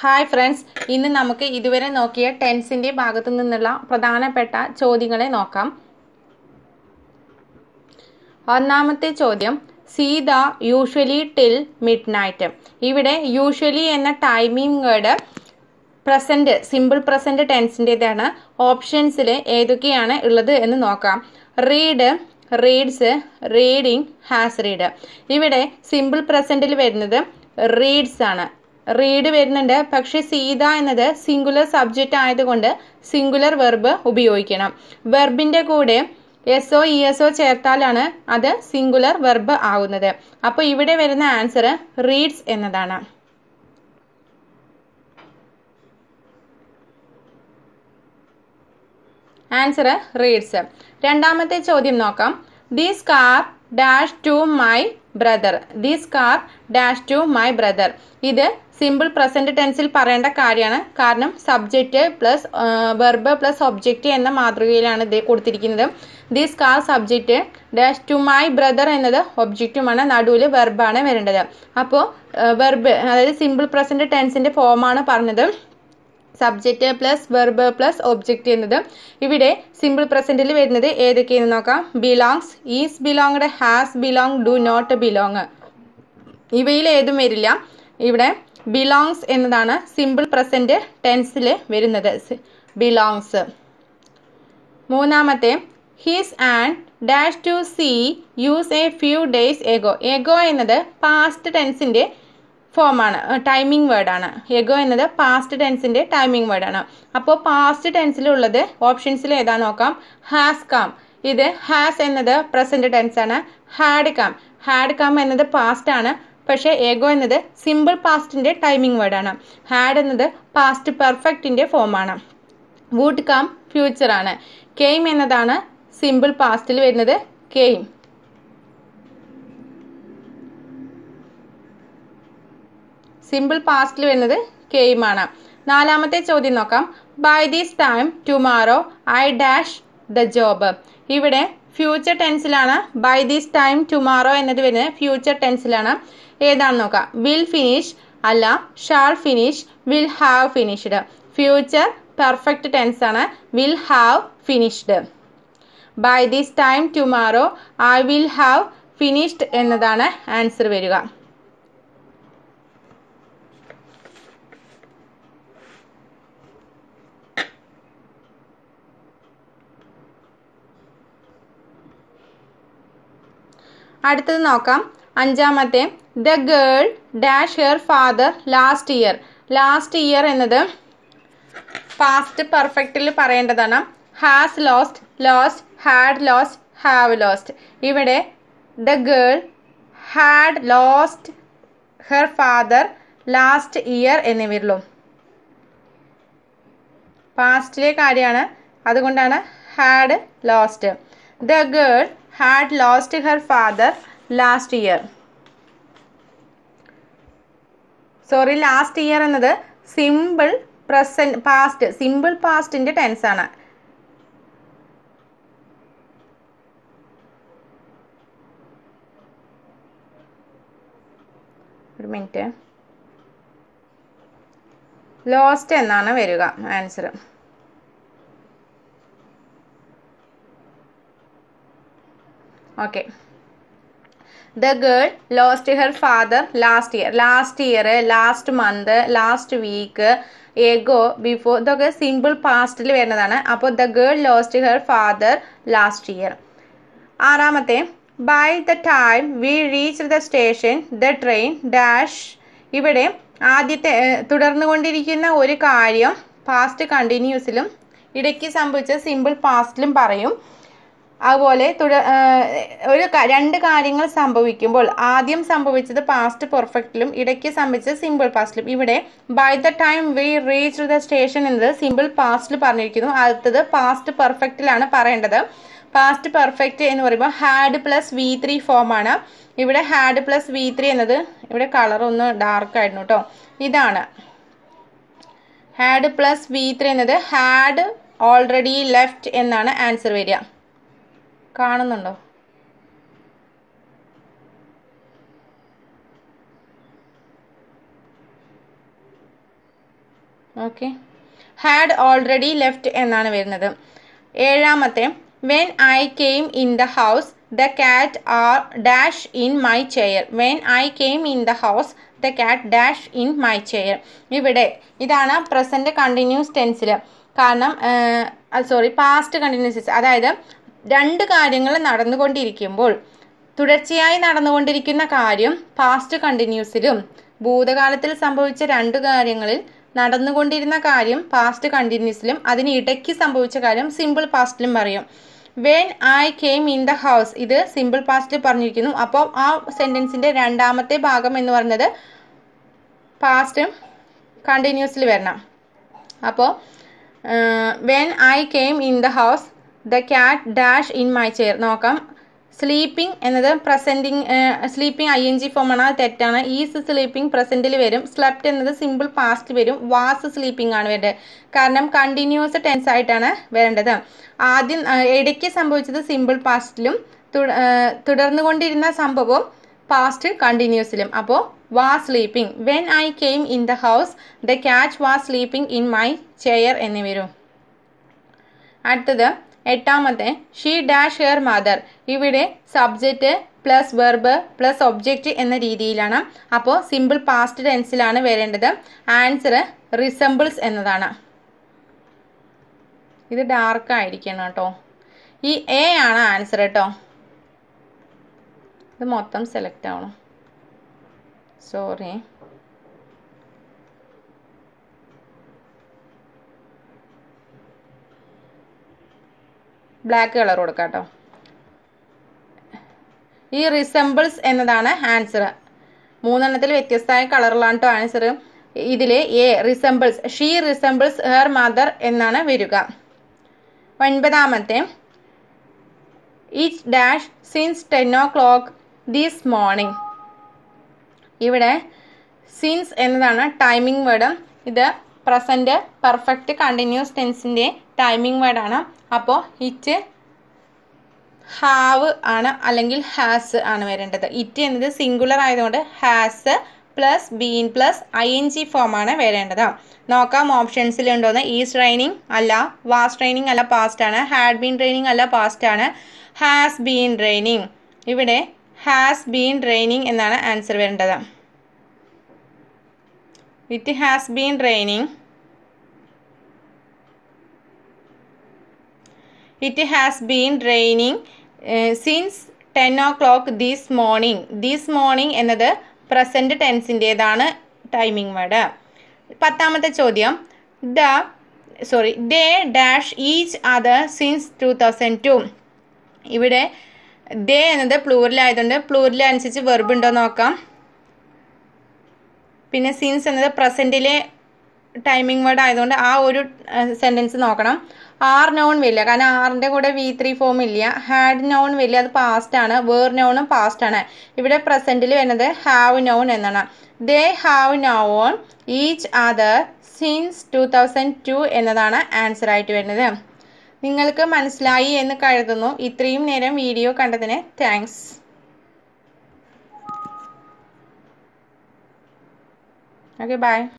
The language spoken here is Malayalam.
ഹായ് ഫ്രണ്ട്സ് ഇന്ന് നമുക്ക് ഇതുവരെ നോക്കിയ ടെൻസിൻ്റെ ഭാഗത്തു നിന്നുള്ള പ്രധാനപ്പെട്ട ചോദ്യങ്ങളെ നോക്കാം ഒന്നാമത്തെ ചോദ്യം Sita usually till mid night ഇവിടെ യൂഷ്വലി എന്ന timing word present simple present ടെൻസിൻ്റേതാണ് ഓപ്ഷൻസിൽ ഏതൊക്കെയാണ് ഉള്ളത് എന്ന് നോക്കാം read reads reading has read ഇവിടെ സിമ്പിൾ പ്രസൻറ്റിൽ വരുന്നത് റീഡ്സ് ആണ് റീഡ് വരുന്നുണ്ട് പക്ഷേ സീത എന്നത് സിംഗുലർ സബ്ജക്റ്റ് ആയതുകൊണ്ട് സിംഗുലർ വെർബ് ഉപയോഗിക്കണം വെർബിന്റെ കൂടെ S O E S O ചേർത്താലാണ് അത് സിംഗുലർ വെർബ് ആവുന്നത് അപ്പോൾ ഇവിടെ വരുന്ന ആൻസർ റീഡ്സ് എന്നതാണ് ആൻസർ റീഡ്സ് രണ്ടാമത്തെ ചോദ്യം നോക്കാം these car dash to my brother these car dash to my brother ഇത് സിമ്പിൾ പ്രസന്റ് ടെൻസിൽ പറയേണ്ട കാര്യമാണ് കാരണം subject plus verb plus object എന്ന മാതൃകയിലാണ് ഇത് കൊടുത്തിരിക്കുന്നത് these car subject dash to my brother എന്നത് ഒബ്ജക്റ്റുമാണ് നടുവിൽ വെർബാണ് വരേണ്ടത് അപ്പോൾ വെർബ് അതായത് സിമ്പിൾ പ്രസന്റ് ടെൻസിൻ്റെ ഫോമാണ് പറഞ്ഞത് subject plus verb plus object എന്നത് ഇവിടെ സിമ്പിൾ പ്രസന്റിൽ വരുന്നത് ഏതൊക്കെയെന്ന് നോക്കാം belongs is belonged has belong do not belong ഇവയിൽ ഏതും വരില്ല ഇവിടെ ബിലോങ്സ് എന്നതാണ് സിമ്പിൾ പ്രസന്റ് ടെൻസിൽ വരുന്നത് ബിലോങ്സ് മൂന്നാമത്തെ his aunt dash to see us a few days ago ago എന്നത് പാസ്റ്റ് ടെൻസിന്റെ ഫോമാണ് ടൈമിംഗ് വേർഡാണ് എഗോ എന്നത് പാസ്റ്റ് ടെൻസിന്റെ ടൈമിംഗ് വേർഡാണ് അപ്പോൾ പാസ്റ്റ് ടെൻസിലുള്ളത് ഓപ്ഷൻസിൽ ഏതാ നോക്കാം ഹാസ് കാം ഇത് ഹാസ് എന്നത് ടെൻസ് ആണ് ഹാഡ് കാം ഹാഡ് കാം എന്നത് പാസ്റ്റ് ആണ് പക്ഷേ ഏഗോ എന്നത് സിമ്പിൾ പാസ്റ്റിന്റെ ടൈമിംഗ് വേർഡാണ് ഹാഡ് എന്നത് പാസ്റ്റ് ഫോം ഫോമാണ് വൂട്ട് കാം ആണ് കെയിം എന്നതാണ് സിമ്പിൾ പാസ്റ്റിൽ വരുന്നത് കെയിം സിമ്പിൾ പാസ്റ്റിൽ വരുന്നത് കെയുമാണ് നാലാമത്തെ ചോദ്യം നോക്കാം by these time tomorrow I dash the job ഇവിടെ ഫ്യൂച്ചർ ടെൻസിലാണ് ബൈ ദീസ് ടൈം ടുമാറോ എന്നത് വരുന്നത് ഫ്യൂച്ചർ ടെൻസിലാണ് ഏതാണ് നോക്കാം വിൽ ഫിനിഷ് അല്ല shawl finish will have finished future perfect tense ആണ് will have finished by these time tomorrow I will have finished എന്നതാണ് ആൻസർ വരിക അടുത്തത് നോക്കാം അഞ്ചാമത്തെ the girl dash her father last year last year എന്നത് പാസ്റ്റ് പെർഫെക്റ്റിൽ പറയേണ്ടതാണ് has lost lost had lost have lost ഇവിടെ the girl had lost her father last year എന്നിവരിലും പാസ്റ്റിലെ കാര്യമാണ് അതുകൊണ്ടാണ് had lost the girl had lost her father last year. Sorry last year എന്നത് സിമ്പിൾ പ്രസൻറ്റ് പാസ്റ്റ് സിമ്പിൾ പാസ്റ്റിൻ്റെ ടെൻസാണ് ഒരു മിനിറ്റ് ലോസ്റ്റ് എന്നാണ് വരിക answer okay the girl lost her father last year last year last month last week ago before ഇതൊക്കെ സിമ്പിൾ പാസ്റ്റിൽ വരുന്നതാണ് അപ്പോൾ the girl lost her father last year ആറാമത്തെ by the time we reach the station the train dash ഇവിടെ ആദ്യത്തെ തുടർന്നു കൊണ്ടിരിക്കുന്ന ഒരു കാര്യം പാസ്റ്റ് കണ്ടിന്യൂസിലും ഇടയ്ക്ക് സംഭവിച്ച സിമ്പിൾ പാസ്റ്റിലും പറയും അതുപോലെ തുട ഒരു രണ്ട് കാര്യങ്ങൾ സംഭവിക്കുമ്പോൾ ആദ്യം സംഭവിച്ചത് പാസ്റ്റ് പെർഫെക്റ്റിലും ഇടയ്ക്ക് സംഭവിച്ചത് സിമ്പിൾ പാസ്റ്റിലും ഇവിടെ by the time we reach the station എന്നത് സിമ്പിൾ പാസ്റ്റിൽ പറഞ്ഞിരിക്കുന്നു അടുത്തത് പാസ്റ്റ് പെർഫെക്റ്റിലാണ് പറയേണ്ടത് പാസ്റ്റ് പെർഫെക്റ്റ് എന്ന് പറയുമ്പോൾ ഹാഡ് പ്ലസ് വി ത്രീ ഫോമാണ് ഇവിടെ ഹാഡ് പ്ലസ് വി ത്രീ എന്നത് ഇവിടെ കളർ ഒന്ന് ഡാർക്ക് ആയിരുന്നു കേട്ടോ ഇതാണ് ഹാഡ് പ്ലസ് വി ത്രീ എന്നത് ഹാഡ് ഓൾറെഡി ലെഫ്റ്റ് എന്നാണ് ആൻസർ വരിക കാണുന്നുണ്ടോ ഓക്കെ ഹാഡ് ഓൾറെഡി ലെഫ്റ്റ് എന്നാണ് വരുന്നത് ഏഴാമത്തെ when I came in the house the cat are dash in my chair when I came in the house the cat dash in my chair ഇവിടെ ഇതാണ് പ്രസൻറ്റ് കണ്ടിന്യൂസ് ടെൻസിൽ കാരണം സോറി പാസ്റ്റ് കണ്ടിന്യൂസ് അതായത് രണ്ട് കാര്യങ്ങൾ നടന്നുകൊണ്ടിരിക്കുമ്പോൾ തുടർച്ചയായി നടന്നുകൊണ്ടിരിക്കുന്ന കാര്യം പാസ്റ്റ് കണ്ടിന്യൂസിലും ഭൂതകാലത്തിൽ സംഭവിച്ച രണ്ട് കാര്യങ്ങളിൽ നടന്നുകൊണ്ടിരുന്ന കാര്യം പാസ്റ്റ് കണ്ടിന്യൂസിലും അതിന് ഇടയ്ക്ക് സംഭവിച്ച കാര്യം സിമ്പിൾ പാസ്റ്റിലും പറയും when I came in the house ഇത് സിമ്പിൾ പാസ്റ്റിൽ പറഞ്ഞിരിക്കുന്നു അപ്പോൾ ആ സെൻറ്റൻസിൻ്റെ രണ്ടാമത്തെ ഭാഗം എന്ന് പറഞ്ഞത് പാസ്റ്റും കണ്ടിന്യൂസിൽ വരണം അപ്പോൾ when I came in the house the cat dash in my chair നോക്കാം സ്ലീപ്പിംഗ് എന്നത് presenting sleeping I N G ഫോമാണ് അത് തെറ്റാണ് ഈസ് സ്ലീപ്പിംഗ് പ്രസൻറ്റിൽ വരും സ്ലെപ്റ്റ് എന്നത് സിമ്പിൾ പാസ്റ്റ് വരും വാസ് സ്ലീപ്പിംഗ് ആണ് വേണ്ടത് കാരണം കണ്ടിന്യൂസ് ടെൻസ് ആയിട്ടാണ് വരേണ്ടത് ആദ്യം ഇടയ്ക്ക് സംഭവിച്ചത് സിമ്പിൾ പാസ്റ്റിലും തുടർന്നു കൊണ്ടിരുന്ന സംഭവം പാസ്റ്റ് കണ്ടിന്യൂസിലും അപ്പോൾ was sleeping when I came in the house the cat was sleeping in my chair എന്നിവരും അടുത്തത് എട്ടാമത്തെ ഷീ ഡാഷ് ഹെയർ മദർ ഇവിടെ subject plus verb plus object എന്ന രീതിയിലാണ് അപ്പോൾ സിമ്പിൾ പാസ്റ്റ് ടെൻസിലാണ് വരേണ്ടത് ആൻസർ റിസംബിൾസ് എന്നതാണ് ഇത് ഡാർക്ക് ആയിരിക്കണം കേട്ടോ ഈ എ ആണ് ആൻസർ കേട്ടോ ഇത് മൊത്തം സെലക്ട് ആവണം സോറി ബ്ലാക്ക് കളർ കൊടുക്കാം കേട്ടോ ഈ റിസംബിൾസ് എന്നതാണ് ആൻസർ മൂന്നെണ്ണത്തിൽ വ്യത്യസ്തമായ കളറിലാണ് കേട്ടോ ആൻസർ ഇതിൽ A resembles she resembles her mother എന്നാണ് വരിക ഒൻപതാമത്തെ it dash since ten o'clock this morning ഇവിടെ സിൻസ് എന്നതാണ് ടൈമിംഗ് വേർഡ് ഇത് പ്രസൻറ്റ് പെർഫെക്റ്റ് കണ്ടിന്യൂസ് ടെൻസിൻ്റെ ടൈമിംഗ് വേർഡാണ് അപ്പോൾ ഇറ്റ് ഹാവ് ആണ് അല്ലെങ്കിൽ ഹാസ് ആണ് വരേണ്ടത് ഇറ്റ് എന്നത് സിംഗുലർ ആയതുകൊണ്ട് has plus been plus I N G ഫോമാണ് വരേണ്ടത് നോക്കാം ഓപ്ഷൻസിൽ ഉണ്ടോയെന്ന് ഈസ് ട്രെയിനിങ് അല്ല വാസ് ട്രെയിനിങ് അല്ല പാസ്റ്റ് ആണ് ഹാഡ് ബീൻ ട്രെയിനിങ് അല്ല പാസ്റ്റ് ആണ് ഹാസ് ബീൻ ട്രെയിനിങ് ഇവിടെ ഹാസ് ബീൻ ട്രെയിനിങ് എന്നാണ് ആൻസർ വരേണ്ടത് it has been raining it has been raining since ten o'clock these morning these morning എന്നത് പ്രസൻറ്റ് ടെൻസിൻ്റേതാണ് ടൈമിംഗ് വേർഡ് പത്താമത്തെ ചോദ്യം the sorry they dash each other since two thousand two ഇവിടെ ദേ എന്നത് പ്ലൂറിലായതുകൊണ്ട് പ്ലൂറിലനുസരിച്ച് വെർബ് ഉണ്ടോ നോക്കാം പിന്നെ സിൻസ് എന്നത് പ്രസൻറ്റിലെ ടൈമിംഗ് വേർഡ് ആയതുകൊണ്ട് ആ ഒരു സെൻറ്റൻസ് നോക്കണം ആർ നോൺ വില്ല കാരണം ആറിൻ്റെ കൂടെ വി ത്രീ ഫോം ഇല്ല ഹാഡ് നോൺ വില്ല അത് പാസ്റ്റ് ആണ് വേർ നോണും പാസ്റ്റ് ആണ് ഇവിടെ പ്രസൻറ്റിൽ വരുന്നത് ഹാവ് നോൺ എന്നാണ് they have known each other since two thousand two എന്നതാണ് ആൻസർ ആയിട്ട് വരുന്നത് നിങ്ങൾക്ക് മനസ്സിലായി എന്ന് കരുതുന്നു ഇത്രയും നേരം വീഡിയോ കണ്ടതിന് താങ്ക്സ് Okay, bye.